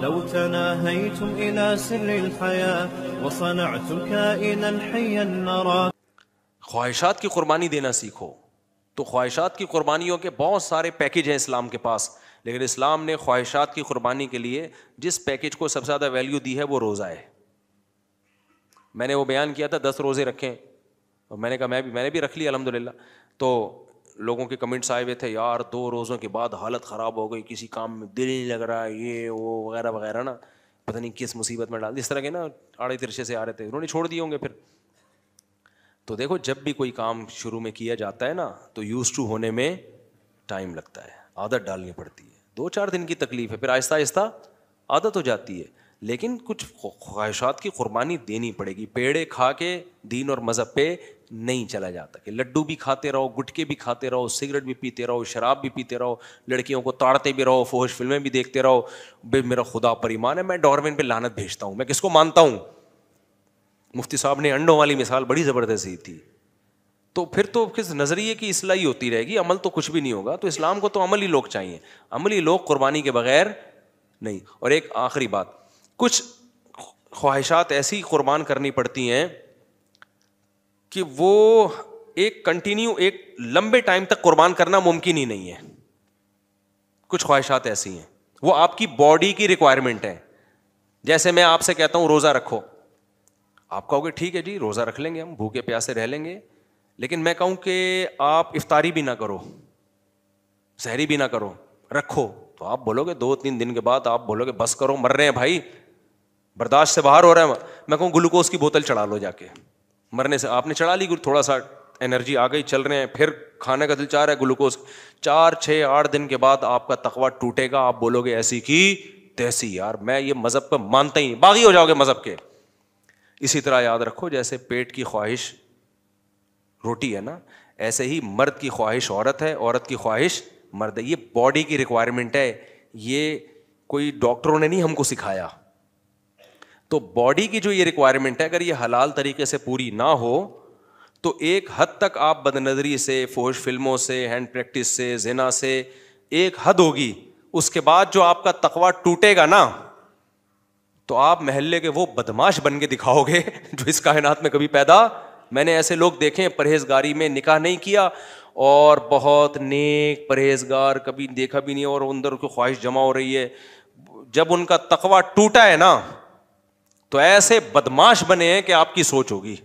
لو تناهيتم إلى سر الحياة وصنعتم كائنا حيا نرى ख्वाहिशात की कुर्बानी देना सीखो तो ख्वाहिशात की कुर्बानियों के बहुत सारे पैकेज हैं इस्लाम के पास लेकिन इस्लाम ने ख्वाहिशात की कुर्बानी के लिए जिस पैकेज को सबसे ज़्यादा वैल्यू दी है वो रोज़ा है मैंने वो बयान किया था दस रोज़े रखें और मैंने कहा मैं भी मैंने भी रख लिया अलहमदिल्ला तो लोगों के कमेंट्स आए हुए थे यार दो रोज़ों के बाद हालत ख़राब हो गई किसी काम में दिल नहीं लग रहा है ये वो वगैरह वगैरह ना पता नहीं किस मुसीबत में डाल दी इस तरह के ना आड़े तिरछे से आ रहे थे उन्होंने छोड़ दिए होंगे फिर तो देखो जब भी कोई काम शुरू में किया जाता है ना तो यूज़ टू होने में टाइम लगता है आदत डालनी पड़ती है दो चार दिन की तकलीफ है फिर आहिस्ता आहिस्ता आदत हो जाती है लेकिन कुछ ख्वाहिशात की कुर्बानी देनी पड़ेगी पेड़े खा के दीन और मज़हब पे नहीं चला जाता कि लड्डू भी खाते रहो गुटके भी खाते रहो सिगरेट भी पीते रहो शराब भी पीते रहो लड़कियों को ताड़ते भी रहो फोहश फिल्में भी देखते रहो बे मेरा खुदा पर ईमान है मैं डॉरमेन पर लानत भेजता हूँ मैं किसको मानता हूँ मुफ्ती साहब ने अंडों वाली मिसाल बड़ी ज़बरदस्त दी थी तो फिर तो किस नज़रिए की ही होती रहेगी अमल तो कुछ भी नहीं होगा तो इस्लाम को तो अमली लोग चाहिए अमली लोग कुर्बानी के बगैर नहीं और एक आखिरी बात कुछ ख्वाहिशात ऐसी कुर्बान करनी पड़ती हैं कि वो एक कंटिन्यू एक लंबे टाइम तक कुर्बान करना मुमकिन ही नहीं है कुछ ख्वाहिशात ऐसी हैं वो आपकी बॉडी की रिक्वायरमेंट है जैसे मैं आपसे कहता हूं रोज़ा रखो आप कहोगे ठीक है जी रोज़ा रख लेंगे हम भूखे प्यासे रह लेंगे लेकिन मैं कहूं कि आप इफ्तारी भी ना करो जहरी भी ना करो रखो तो आप बोलोगे दो तीन दिन के बाद आप बोलोगे बस करो मर रहे हैं भाई बर्दाश्त से बाहर हो रहा है मैं कहूँ ग्लूकोज की बोतल चढ़ा लो जाके मरने से आपने चढ़ा ली थोड़ा सा एनर्जी आ गई चल रहे हैं फिर खाने का दिल चाह रहा है ग्लूकोज चार छः आठ दिन के बाद आपका तकवा टूटेगा आप बोलोगे ऐसी की तैसी यार मैं ये मज़हब पर मानता ही बागी हो जाओगे मज़हब के इसी तरह याद रखो जैसे पेट की ख्वाहिश रोटी है ना ऐसे ही मर्द की ख्वाहिश औरत है औरत की ख्वाहिश मर्द है ये बॉडी की रिक्वायरमेंट है ये कोई डॉक्टरों ने नहीं हमको सिखाया तो बॉडी की जो ये रिक्वायरमेंट है अगर ये हलाल तरीके से पूरी ना हो तो एक हद तक आप बदनजरी से फोश फिल्मों से हैंड प्रैक्टिस से जेना से एक हद होगी उसके बाद जो आपका तकवा टूटेगा ना तो आप महल्ले के वो बदमाश बन के दिखाओगे जो इस कायनात में कभी पैदा मैंने ऐसे लोग देखे परहेजगारी में निकाह नहीं किया और बहुत नेक परहेजगार कभी देखा भी नहीं और अंदर उनकी ख्वाहिश जमा हो रही है जब उनका तकवा टूटा है ना तो ऐसे बदमाश बने हैं कि आपकी सोच होगी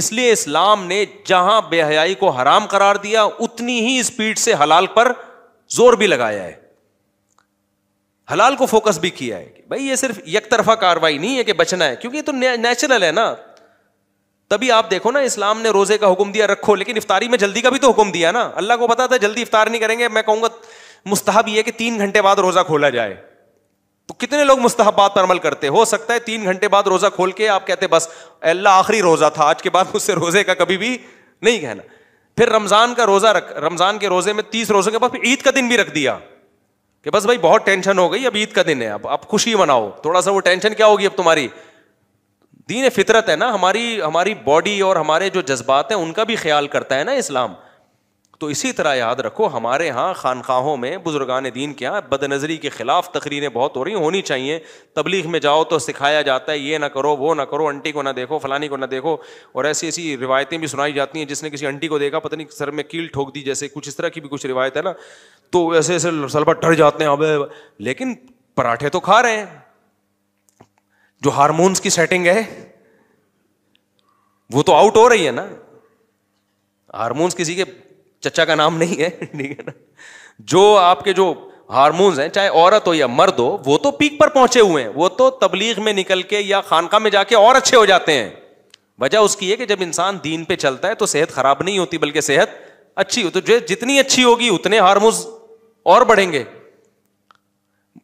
इसलिए इस्लाम ने जहां बेहयाई को हराम करार दिया उतनी ही स्पीड से हलाल पर जोर भी लगाया है हलाल को फोकस भी किया है कि भाई ये सिर्फ एक तरफा कार्रवाई नहीं है कि बचना है क्योंकि ये तो नेचुरल है ना तभी आप देखो ना इस्लाम ने रोजे का हुक्म दिया रखो लेकिन इफ्तारी में जल्दी का भी तो हुक्म दिया ना अल्लाह को पता था जल्दी इफ्तार नहीं करेंगे मैं कहूंगा मुस्तहब यह कि तीन घंटे बाद रोजा खोला जाए तो कितने लोग मुस्तहबात पर अमल करते हो सकता है तीन घंटे बाद रोजा खोल के आप कहते बस अल्लाह आखिरी रोजा था आज के बाद मुझसे रोजे का कभी भी नहीं कहना फिर रमजान का रोजा रख रमजान के रोजे में तीस रोजों के बाद फिर ईद का दिन भी रख दिया कि बस भाई बहुत टेंशन हो गई अब ईद का दिन है अब आप खुशी मनाओ थोड़ा सा वो टेंशन क्या होगी अब तुम्हारी दीन फितरत है ना हमारी हमारी बॉडी और हमारे जो जज्बात हैं उनका भी ख्याल करता है ना इस्लाम तो इसी तरह याद रखो हमारे यहाँ खानकाहों में बुजुर्गान दीन के यहाँ बदनजरी के ख़िलाफ़ तकरीरें बहुत हो रही होनी चाहिए तबलीग में जाओ तो सिखाया जाता है ये ना करो वो ना करो अंटी को ना देखो फलानी को ना देखो और ऐसी ऐसी रिवायतें भी सुनाई जाती हैं जिसने किसी अंटी को देखा पता नहीं सर में कील ठोक दी जैसे कुछ इस तरह की भी कुछ रिवायत है ना तो ऐसे ऐसे सलबा डर जाते हैं अब लेकिन पराठे तो खा रहे हैं जो हारमोन्स की सेटिंग है वो तो आउट हो रही है ना हारमोन्स किसी के चचा का नाम नहीं है ठीक है ना जो आपके जो हार्मोन्स है चाहे औरत हो या मर्द हो वो तो पीक पर पहुंचे हुए हैं वो तो तबलीग में निकल के या खानका में जाके और अच्छे हो जाते हैं वजह उसकी है कि जब इंसान दीन पे चलता है तो सेहत खराब नहीं होती बल्कि सेहत अच्छी होती तो जितनी अच्छी होगी उतने हार्मोन्स और बढ़ेंगे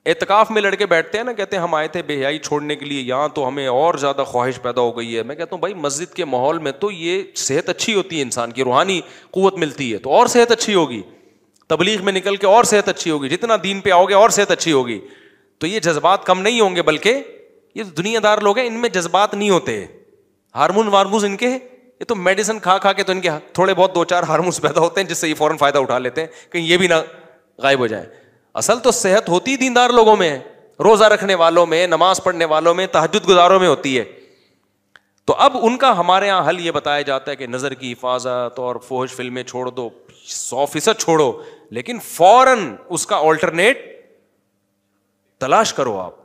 एतकाफ़ में लड़के बैठते हैं ना कहते हैं हम आए थे बेहयाई छोड़ने के लिए यहाँ तो हमें और ज़्यादा ख्वाहिश पैदा हो गई है मैं कहता हूँ भाई मस्जिद के माहौल में तो ये सेहत अच्छी होती है इंसान की रूहानी क़वत मिलती है तो और सेहत अच्छी होगी तबलीग में निकल के और सेहत अच्छी होगी जितना दीन पे आओगे और सेहत अच्छी होगी तो ये जज्बात कम नहीं होंगे बल्कि ये तो दुनियादार लोग हैं इनमें जज्बात नहीं होते हारमोन वारमूज इनके ये तो मेडिसिन खा खा के तो इनके थोड़े बहुत दो चार हारमोन्स पैदा होते हैं जिससे ये फ़ौरन फ़ायदा उठा लेते हैं कहीं ये भी ना गायब हो जाए असल तो सेहत होती दीनदार लोगों में रोजा रखने वालों में नमाज पढ़ने वालों में तहजद गुजारों में होती है तो अब उनका हमारे यहां हल यह बताया जाता है कि नज़र की हिफाजत और फोहश फिल्में छोड़ दो सौ फीसद छोड़ो लेकिन फौरन उसका ऑल्टरनेट तलाश करो आप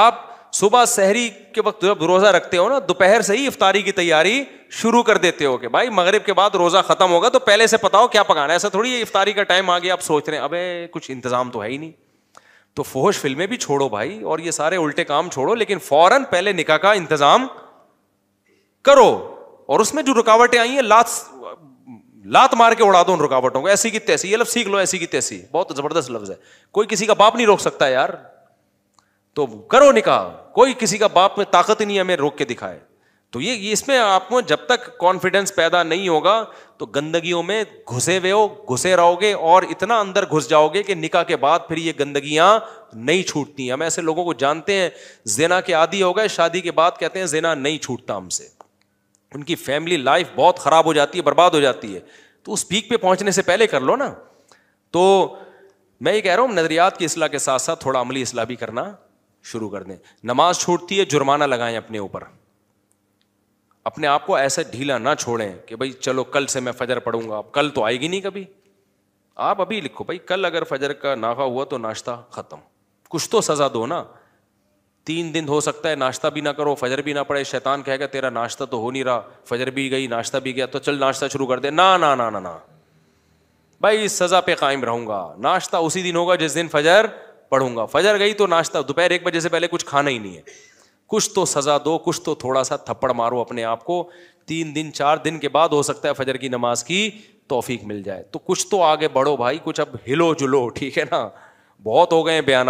आप सुबह शहरी के वक्त जब रोज़ा रखते हो ना दोपहर से ही इफ्तारी की तैयारी शुरू कर देते हो कि भाई मगरिब के बाद रोज़ा ख़त्म होगा तो पहले से पता हो क्या पकाना है ऐसा थोड़ी है इफ्तारी का टाइम आ गया आप सोच रहे हैं अबे कुछ इंतज़ाम तो है ही नहीं तो फोहश फिल्में भी छोड़ो भाई और ये सारे उल्टे काम छोड़ो लेकिन फ़ौरन पहले निका का इंतज़ाम करो और उसमें जो रुकावटें आई हैं लात लात मार के उड़ा दो उन रुकावटों को ऐसी की तैसी ये लफ सीख लो ऐसी की तैसी बहुत ज़बरदस्त लफ्ज़ है कोई किसी का बाप नहीं रोक सकता यार तो करो निकाह कोई किसी का बाप में ताकत ही नहीं हमें रोक के दिखाए तो ये, ये इसमें आपको जब तक कॉन्फिडेंस पैदा नहीं होगा तो गंदगी में घुसे हुए हो घुसे रहोगे और इतना अंदर घुस जाओगे कि निकाह के बाद फिर ये गंदगियां नहीं छूटती हम ऐसे लोगों को जानते हैं जेना के आदि हो गए शादी के बाद कहते हैं जेना नहीं छूटता हमसे उनकी फैमिली लाइफ बहुत ख़राब हो जाती है बर्बाद हो जाती है तो उस पीक पे पहुंचने से पहले कर लो ना तो मैं ये कह रहा हूं नजरियात की असलाह के साथ साथ थोड़ा अमली असलाह भी करना शुरू कर दें नमाज छूटती है जुर्माना लगाएं अपने ऊपर अपने आप को ऐसा ढीला ना छोड़ें कि भाई चलो कल से मैं फजर पढ़ूंगा अब कल तो आएगी नहीं कभी आप अभी लिखो भाई कल अगर फजर का नागा हुआ तो नाश्ता ख़त्म कुछ तो सज़ा दो ना तीन दिन हो सकता है नाश्ता भी ना करो फजर भी ना पड़े शैतान कहेगा तेरा नाश्ता तो हो नहीं रहा फजर भी गई नाश्ता भी गया तो चल नाश्ता शुरू कर दे ना ना ना ना ना भाई इस सज़ा पे कायम रहूंगा नाश्ता उसी दिन होगा जिस दिन फजर पढ़ूंगा फजर गई तो नाश्ता दोपहर एक बजे से पहले कुछ खाना ही नहीं है कुछ तो सज़ा दो कुछ तो थोड़ा सा थप्पड़ मारो अपने आप को तीन दिन चार दिन के बाद हो सकता है फजर की नमाज की तोफीक मिल जाए तो कुछ तो आगे बढ़ो भाई कुछ अब हिलो जुलो ठीक है ना बहुत हो गए बयान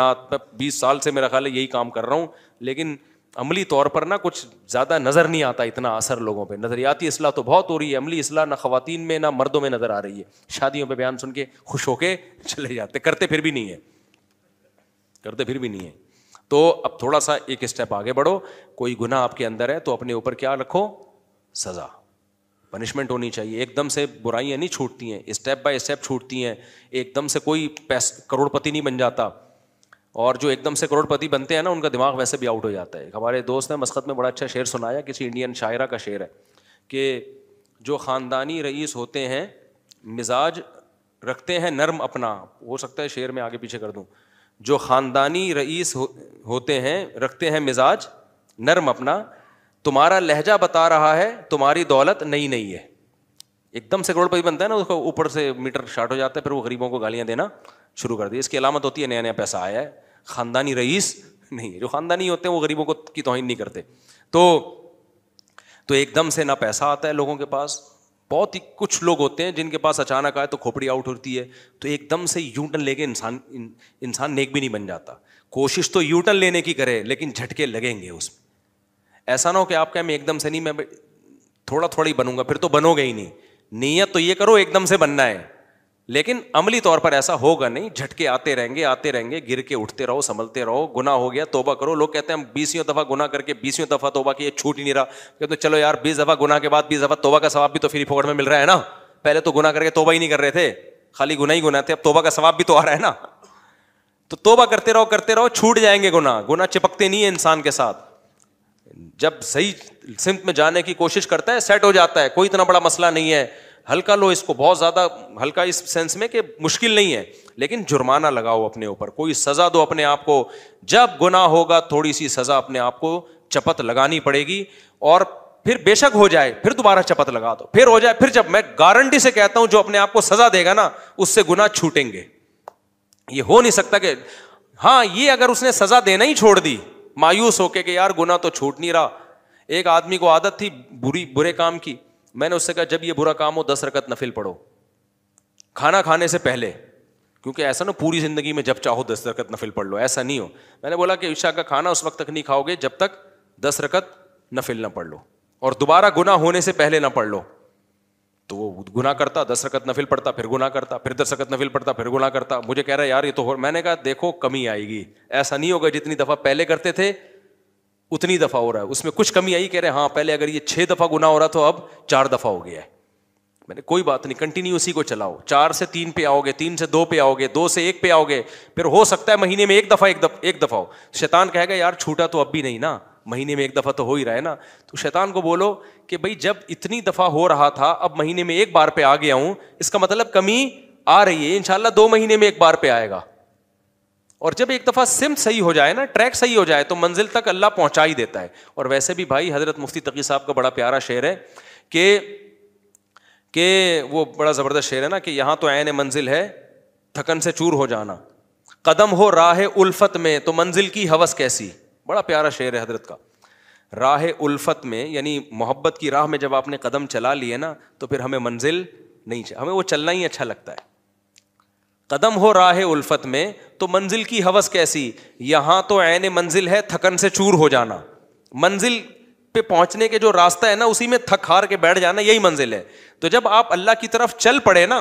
बीस साल से मेरा ख्याल है यही काम कर रहा हूँ लेकिन अमली तौर पर ना कुछ ज़्यादा नज़र नहीं आता इतना असर लोगों पर नज़रियाती असलाह तो बहुत हो रही है अमली असलाह ना ख़वातीन में ना मर्दों में नज़र आ रही है शादियों पर बयान सुन के खुश होके चले जाते करते फिर भी नहीं है करते फिर भी नहीं है तो अब थोड़ा सा एक स्टेप आगे बढ़ो कोई गुना आपके अंदर है तो अपने ऊपर क्या रखो सज़ा पनिशमेंट होनी चाहिए एकदम से बुराइयाँ नहीं छूटती हैं स्टेप बाय स्टेप छूटती हैं एकदम से कोई पैस करोड़पति नहीं बन जाता और जो एकदम से करोड़पति बनते हैं ना उनका दिमाग वैसे भी आउट हो जाता है हमारे दोस्त ने मस्कत में बड़ा अच्छा शेर सुनाया किसी इंडियन शायरा का शेर है कि जो ख़ानदानी रईस होते हैं मिजाज रखते हैं नर्म अपना हो सकता है शेर में आगे पीछे कर दूँ जो ख़ानदानी रईस हो, होते हैं रखते हैं मिजाज नर्म अपना तुम्हारा लहजा बता रहा है तुम्हारी दौलत नई नई है एकदम से करोड़पति बनता है ना उसको ऊपर से मीटर शार्ट हो जाता है फिर वो गरीबों को गालियाँ देना शुरू कर दी इसकी अलामत तो होती है नया नया पैसा आया है ख़ानदानी रईस नहीं है जो ख़ानदानी होते हैं वो गरीबों को की तोहिन नहीं करते तो तो एकदम से ना पैसा आता है लोगों के पास बहुत ही कुछ लोग होते हैं जिनके पास अचानक आए तो खोपड़ी आउट होती है तो एकदम से यूटन लेके इंसान इंसान नेक भी नहीं बन जाता कोशिश तो यूटन लेने की करे लेकिन झटके लगेंगे उसमें ऐसा ना हो कि आप कहें मैं एकदम से नहीं मैं थोड़ा थोड़ा ही बनूंगा फिर तो बनोगे ही नहीं नीयत तो ये करो एकदम से बनना है लेकिन अमली तौर पर ऐसा होगा नहीं झटके आते रहेंगे आते रहेंगे गिर के उठते रहो संभलते रहो गुना हो गया तोबा करो लोग कहते हैं हम बीसियों दफा गुना करके बीसियों दफा तोबा की छूट ही नहीं रहा कहते तो चलो यार बीस दफा गुना के बाद बीस दफा तोबा का सवाब भी तो फ्री फोकट में मिल रहा है ना पहले तो गुना करके तोबा ही नहीं कर रहे थे खाली गुना ही गुना थे अब तोबा का सवाब भी तो आ रहा है ना तो तोबा करते रहो करते रहो छूट जाएंगे गुना गुना चिपकते नहीं है इंसान के साथ जब सही सिमत में जाने की कोशिश करता है सेट हो जाता है कोई इतना बड़ा मसला नहीं है हल्का लो इसको बहुत ज़्यादा हल्का इस सेंस में कि मुश्किल नहीं है लेकिन जुर्माना लगाओ अपने ऊपर कोई सज़ा दो अपने आप को जब गुना होगा थोड़ी सी सज़ा अपने आप को चपत लगानी पड़ेगी और फिर बेशक हो जाए फिर दोबारा चपत लगा दो फिर हो जाए फिर जब मैं गारंटी से कहता हूं जो अपने आप को सज़ा देगा ना उससे गुना छूटेंगे ये हो नहीं सकता कि हाँ ये अगर उसने सज़ा देना ही छोड़ दी मायूस होके कि यार गुना तो छूट नहीं रहा एक आदमी को आदत थी बुरी बुरे काम की मैंने उससे कहा जब ये बुरा काम हो दस रकत नफिल पढ़ो खाना खाने से पहले क्योंकि ऐसा ना पूरी ज़िंदगी में जब चाहो दस रकत नफिल पढ़ लो ऐसा नहीं हो मैंने बोला कि ईशा का खाना उस वक्त तक नहीं खाओगे जब तक दस रकत नफिल ना पढ़ लो और दोबारा गुना होने से पहले ना पढ़ लो तो वो गुना करता दस रकत नफिल पढ़ता फिर गुना करता फिर दस रकत नफिल पढ़ता फिर गुना करता मुझे कह रहा है यार ये तो हो मैंने कहा देखो कमी आएगी ऐसा नहीं होगा जितनी दफ़ा पहले करते थे उतनी दफ़ा हो रहा है उसमें कुछ कमी आई कह रहे हैं हाँ पहले अगर ये छह दफ़ा गुना हो रहा तो अब चार दफ़ा हो गया है मैंने कोई बात नहीं कंटिन्यू उसी को चलाओ चार से तीन पे आओगे तीन से दो पे आओगे दो से एक पे आओगे फिर हो सकता है महीने में एक दफ़ा एक दफ़ा एक दफ़ा हो शैतान कहेगा यार छूटा तो अब भी नहीं ना महीने में एक दफ़ा तो हो ही रहा है ना तो शैतान को बोलो कि भाई जब इतनी दफ़ा हो रहा था अब महीने में एक बार पे आ गया हूं इसका मतलब कमी आ रही है इनशाला दो महीने में एक बार पे आएगा और जब एक दफ़ा सिम सही हो जाए ना ट्रैक सही हो जाए तो मंजिल तक अल्लाह पहुंचा ही देता है और वैसे भी भाई हज़रत मुफ्ती तकी साहब का बड़ा प्यारा शेर है कि कि वो बड़ा ज़बरदस्त शेर है ना कि यहाँ तो आयन मंजिल है थकन से चूर हो जाना कदम हो राह उल्फत में तो मंजिल की हवस कैसी बड़ा प्यारा शेर है हजरत का राह उल्फत में यानी मोहब्बत की राह में जब आपने कदम चला लिए ना तो फिर हमें मंजिल नहीं चाहिए हमें वो चलना ही अच्छा लगता है कदम हो रहा है उल्फत में तो मंजिल की हवस कैसी यहां तो ऐन मंजिल है थकन से चूर हो जाना मंजिल पे पहुंचने के जो रास्ता है ना उसी में थक हार के बैठ जाना यही मंजिल है तो जब आप अल्लाह की तरफ चल पड़े ना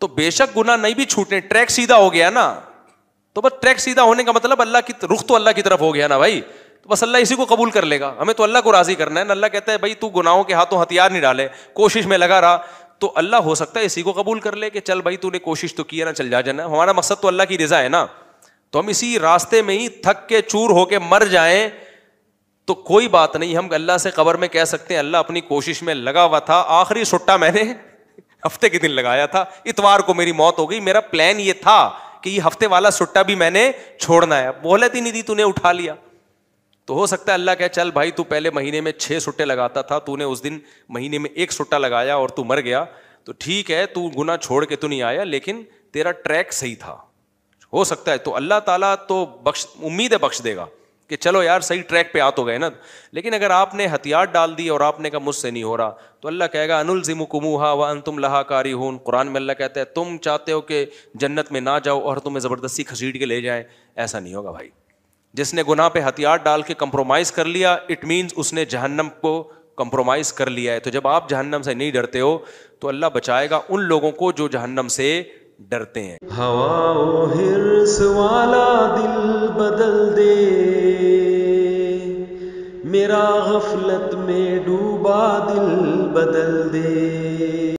तो बेशक गुना नहीं भी छूटे ट्रैक सीधा हो गया ना तो बस ट्रैक सीधा होने का मतलब अल्लाह की रुख तो अल्लाह की तरफ हो गया ना भाई तो बस अल्लाह इसी को कबूल कर लेगा हमें तो अल्लाह को राजी करना है अल्लाह कहता है भाई तू गुनाहों के हाथों हथियार नहीं डाले कोशिश में लगा रहा तो अल्लाह हो सकता है इसी को कबूल कर ले कि चल भाई तूने कोशिश तो की है ना चल जा जाना हमारा मकसद तो अल्लाह की रजा है ना तो हम इसी रास्ते में ही थक के चूर होके मर जाए तो कोई बात नहीं हम अल्लाह से खबर में कह सकते हैं अल्लाह अपनी कोशिश में लगा हुआ था आखिरी सुट्टा मैंने हफ्ते के दिन लगाया था इतवार को मेरी मौत हो गई मेरा प्लान ये था कि ये हफ्ते वाला सुट्टा भी मैंने छोड़ना है बोलत ही नहीं दी तूने उठा लिया तो हो सकता है अल्लाह कह चल भाई तू पहले महीने में छः सुट्टे लगाता था तूने उस दिन महीने में एक सुट्टा लगाया और तू मर गया तो ठीक है तू गुना छोड़ के तू तो नहीं आया लेकिन तेरा ट्रैक सही था हो सकता है तो अल्लाह ताला तो बख्श उम्मीद है बख्श देगा कि चलो यार सही ट्रैक पे आ तो गए ना लेकिन अगर आपने हथियार डाल दी और आपने कहा मुझसे नहीं हो रहा तो अल्लाह कहेगा अनिल ज़िम कुमूहा व अन तुम लहाकारी हून कुरान में अल्लाह कहता है तुम चाहते हो कि जन्नत में ना जाओ और तुम्हें ज़बरदस्ती खसीट के ले जाए ऐसा नहीं होगा भाई जिसने गुनाह पे हथियार डाल के कंप्रोमाइज कर लिया इट मीन्स उसने जहन्नम को कंप्रोमाइज कर लिया है तो जब आप जहन्नम से नहीं डरते हो तो अल्लाह बचाएगा उन लोगों को जो जहन्नम से डरते हैं हवा हिरस वाला दिल बदल दे मेरा गफलत में डूबा दिल बदल दे